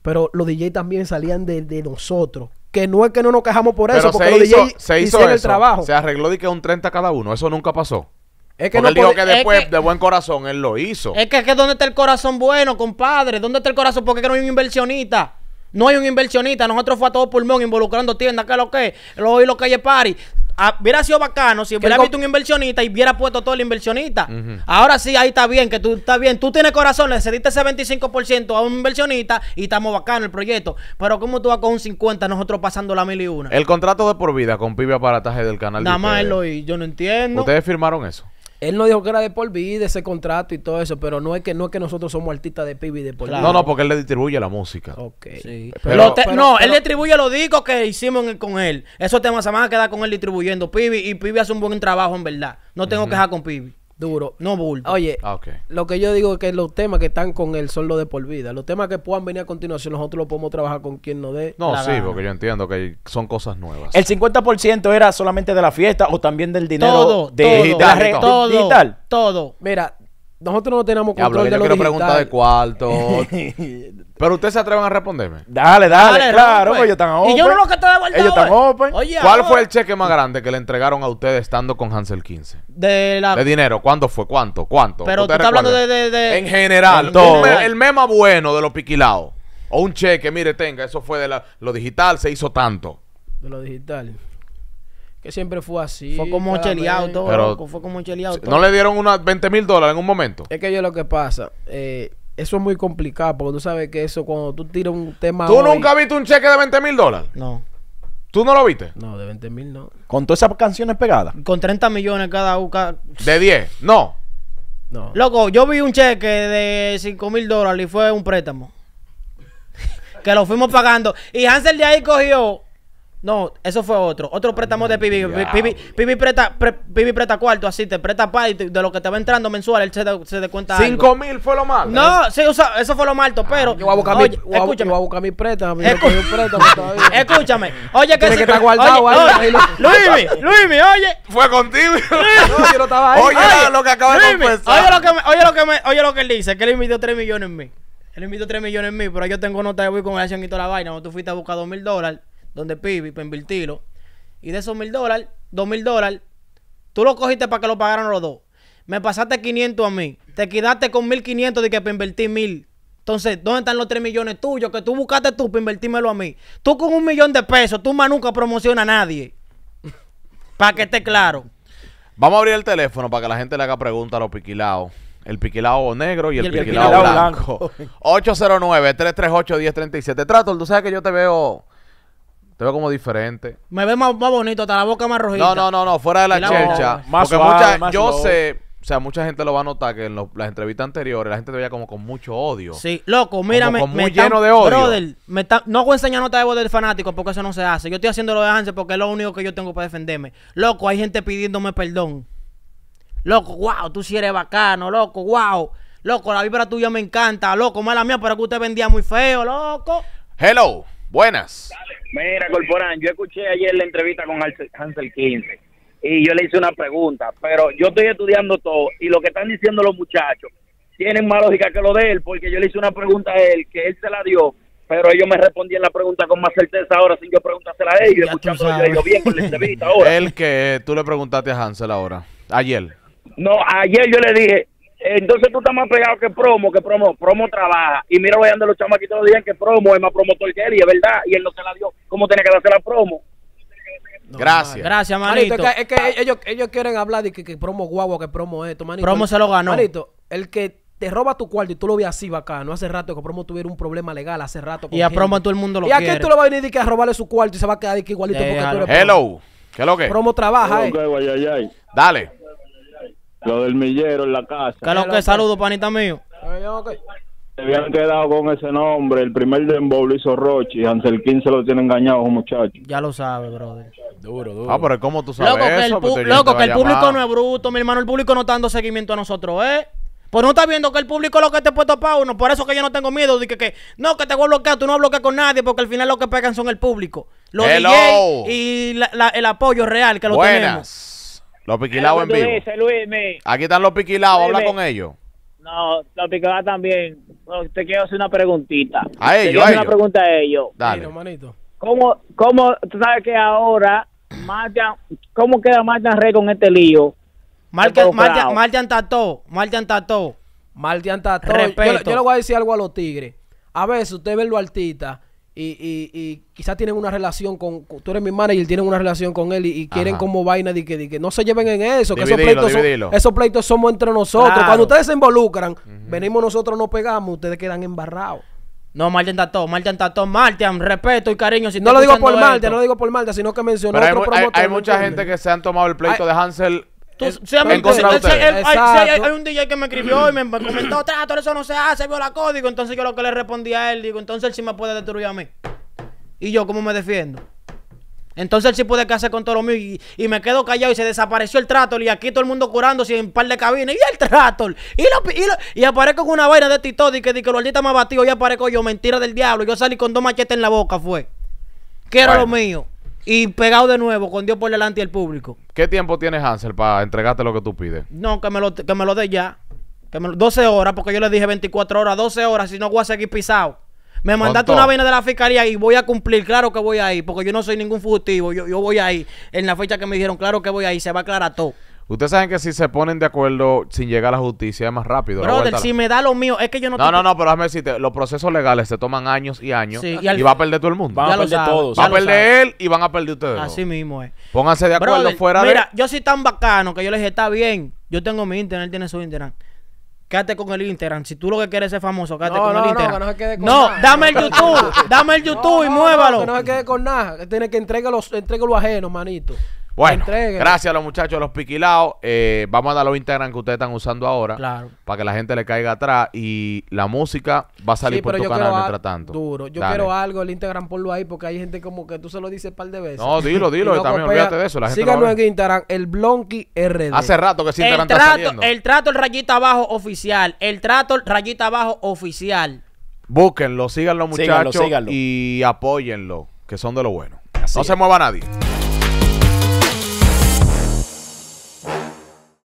Pero los DJ también salían de, de nosotros que no es que no nos quejamos por eso, porque se hizo, el trabajo. Se arregló de que un 30 cada uno. Eso nunca pasó. Es que Porque él dijo que después, de buen corazón, él lo hizo. Es que, es que ¿dónde está el corazón bueno, compadre? ¿Dónde está el corazón? Porque que no hay un inversionista. No hay un inversionista. Nosotros fuimos a todo pulmón involucrando tiendas. ¿Qué es lo que? Lo y lo que es party. Ah, hubiera sido bacano si hubiera visto un inversionista y hubiera puesto todo el inversionista. Ahora sí, ahí está bien, que tú estás bien. Tú tienes corazón, le cediste ese 25% a un inversionista y estamos bacano el proyecto. Pero ¿cómo tú vas con un 50 nosotros pasando la mil y una? El contrato de por vida con Pibe Parataje del canal. Nada más lo y yo no entiendo. ¿Ustedes firmaron eso? Él no dijo que era de por de ese contrato y todo eso, pero no es que no es que nosotros somos artistas de pibi de por No, no, porque él le distribuye la música. Ok. Pero, no, él distribuye los discos que hicimos con él. Eso temas se van a quedar con él distribuyendo pibi y pibi hace un buen trabajo en verdad. No tengo queja con pibi. Duro. No bulto. Oye, ah, lo que yo digo es que los temas que están con él son los de por vida. Los temas que puedan venir a continuación, nosotros los podemos trabajar con quien nos dé. No, sí, porque yo entiendo que son cosas nuevas. El 50% era solamente de la fiesta o también del dinero todo, de, todo, digital. Todo. Mira, nosotros no tenemos control Hablo, de yo quiero preguntar de cuarto. pero ustedes se atreven a responderme. Dale, dale, claro, pues, ellos están open. Y yo no lo que te he Ellos están open. Oye, ¿Cuál fue el cheque más grande que le entregaron a ustedes estando con Hansel 15? De la... dinero, ¿cuándo fue? ¿Cuánto? ¿Cuánto? Pero tú estás hablando de, de, En general, todo. el mema bueno de los piquilados. O un cheque, mire, tenga, eso fue de la, lo digital, se hizo tanto. De lo digital. Que siempre fue así. Fue como cheleado todo, Fue como cheleado ¿No le dieron unos 20 mil dólares en un momento? Es que yo lo que pasa, eh, eso es muy complicado, porque tú sabes que eso cuando tú tiras un tema... ¿Tú nunca viste un cheque de 20 mil dólares? No. ¿Tú no lo viste? No, de 20 mil no. ¿Con todas esas canciones pegadas? Con 30 millones cada ¿De 10? No. No. Loco, yo vi un cheque de 5 mil dólares y fue un préstamo. que lo fuimos pagando. Y Hansel de ahí cogió no, eso fue otro. Otro préstamo de Pibi. Pibi, Pibi, presta, cuarto, así te presta pa y de lo que te va entrando mensual, él se, se cuenta. Cinco mil fue lo malo. No, sí, o sea, eso fue lo malo, ah, pero. yo voy a buscar mi, voy Voy a buscar mi préstamo. escúchame. Oye, que, se, que guardado oye, ahí. Oye, Luimi, oye. Fue contigo. no, yo no estaba ahí. Oye, lo que acaba de empezar. Oye lo que, me, oye, lo que me, oye lo que él dice, que él invirtió 3 millones en mí. Él invirtió 3 millones en mí, pero yo tengo nota de voy con el y toda la vaina. Cuando tú fuiste a buscar 2 mil dólares donde pibe para invertirlo. Y de esos mil dólares, dos mil dólares, tú lo cogiste para que lo pagaran los dos. Me pasaste 500 a mí. Te quedaste con 1500 de que para invertir mil. Entonces, ¿dónde están los tres millones tuyos que tú buscaste tú para invertírmelo a mí? Tú con un millón de pesos, tú más nunca promociona a nadie. para que esté claro. Vamos a abrir el teléfono para que la gente le haga preguntas a los piquilaos. El piquilao negro y, el, piquilao, blanco. blanco. 809-338-1037. Trato, tú sabes que yo te veo te veo como diferente. Me ve más, bonito, hasta la boca más rojita. No, no, no, no, fuera de la, porque suave, yo sé, o sea, mucha gente lo va a notar que en las entrevistas anteriores la gente te veía como con mucho odio. Sí, loco, mírame. Como, me muy lleno de odio. Brother, me está, no voy a enseñar nota de voz del fanático porque eso no se hace. Yo estoy haciendo lo de antes porque es lo único que yo tengo para defenderme. Loco, hay gente pidiéndome perdón. Loco, wow, tú sí eres bacano, loco, wow. Loco, la vibra tuya me encanta, loco, mala mía, pero que usted vendía muy feo, loco. Hello, buenas. Mira, Corporán, yo escuché ayer la entrevista con Hansel 15 y yo le hice una pregunta, pero yo estoy estudiando todo y lo que están diciendo los muchachos tienen más lógica que lo de él, porque yo le hice una pregunta a él que él se la dio, pero ellos me respondían la pregunta con más certeza ahora sin yo preguntársela a ellos, escuchando yo bien con la entrevista ahora. él que tú le preguntaste a Hansel ahora, ayer. No, ayer yo le dije, entonces tú estás más pegado que promo, que promo, promo trabaja. Y mira, de los chamaquitos días, que promo es más promotor que él, y es verdad, y él no se la dio. ¿Cómo tiene que darse la promo? gracias. Gracias, manito. es, que, ah. ellos, ellos quieren hablar de que, que promo guagua, que promo esto, manito. Promo se lo ganó. Manito, el que te roba tu cuarto y tú lo ves así bacano. Hace rato que Promo tuviera un problema legal, hace rato. Con y a Promo todo el mundo lo ¿Y quiere. ¿Y a qué tú le vas a venir a robarle su cuarto y se va a quedar de que igualito? Porque tú eres Hello. ¿Qué es lo que? Promo trabaja, eh. Dale. Lo del millero en la casa. Claro que? saludo, panita mío. Se habían quedado con ese nombre. El primer dembow lo hizo Rochi. el 15 lo tiene engañado, muchacho. Ya lo sabe, brother. Duro, duro. Ah, pero ¿cómo tú sabes loco, que el, loco, que el público no es bruto, mi hermano. El público no está dando seguimiento a nosotros, ¿eh? Pues no está viendo que el público es lo que te puesto para uno. Por eso que yo no tengo miedo. de que, que no, que te voy a bloquear. Tú no bloqueas con nadie porque al final lo que pegan son el público. Los Hello. y el apoyo real que lo Buenas. Los piquilados en pues, vivo. Aquí están los piquilados, habla con ellos. No, los piquilados también. te quiero hacer una preguntita. A ellos, a ellos. una pregunta a ellos. Dale. ¿Cómo, cómo tú sabes que ahora Martian, cómo queda Martian Rey con este lío? Martian, Martian tató, Martian tató. Martian tató. Yo, yo le voy a decir algo a los tigres. A ver, si usted ve los artistas y, y, quizás tienen una relación con, tú eres mi manager, tienen una relación con él y, quieren como vaina de que, que no se lleven en eso, que esos pleitos, esos pleitos somos entre nosotros. Cuando ustedes se involucran, venimos nosotros, nos pegamos, ustedes quedan embarrados. No, Martian Tató, Martian Tató, Martian, respeto y cariño. no lo digo por Martian, no lo digo por Martian, sino que mencionó hay, hay mucha gente que se han tomado el pleito de Hansel hay, un DJ que me escribió y me comentó, trato, eso no se hace, viola código. Entonces yo lo que le respondí a él, digo, entonces él sí me puede destruir a mí. ¿Y yo cómo me defiendo? Entonces él sí puede casar con todo lo mío y, me quedo callado y se desapareció el trato y aquí todo el mundo curándose en un par de cabinas. Y el trato Y, lo, aparezco con una vaina de Tito y que, di que los me más batido y aparezco yo, mentira del diablo. Yo salí con dos machetes en la boca, fue. Que era lo mío y pegado de nuevo, con Dios por delante y el público. ¿Qué tiempo tienes, Hansel para entregarte lo que tú pides? No, que me lo, que me lo dé ya. Que me 12 horas, porque yo le dije 24 horas, 12 horas, si no voy a seguir pisado. Me mandaste una vena de la fiscalía y voy a cumplir, claro que voy a ir, porque yo no soy ningún fugitivo, yo, yo voy a ir. En la fecha que me dijeron, claro que voy a ir, se va a aclarar todo. Ustedes saben que si se ponen de acuerdo sin llegar a la justicia es más rápido. Brother, si me da lo mío, es que yo no No, no, no, pero déjame decirte, los procesos legales se toman años y años y, va a perder todo el mundo. Van a perder todos. Va a perder él y van a perder ustedes. Así mismo es. Pónganse de acuerdo fuera mira, de. Mira, yo soy tan bacano que yo le dije, está bien, yo tengo mi internet, él tiene su internet. Quédate con el Instagram. Si tú lo que quieres es ser famoso, quédate con el internet. No, con dame el YouTube. dame el YouTube y muévalo que no se quede con nada. Tiene que entregarlo, los ajeno, manito. Bueno, gracias a los muchachos, a los piquilados. Eh, vamos a dar los Instagram que ustedes están usando ahora. Para que la gente le caiga atrás. Y la música va a salir por tu canal mientras tanto. Duro. Yo quiero algo, el Instagram ponlo ahí, porque hay gente como que tú se lo dices un par de veces. No, dilo, dilo. también olvídate de eso. La gente Síganos en Instagram, el Blonky RD. Hace rato que sí, Instagram el trato, El trato, el rayita abajo oficial. El trato, el rayita abajo oficial. Búsquenlo, síganlo, muchachos. Síganlo, síganlo. Y apóyenlo, que son de lo bueno. no se mueva nadie.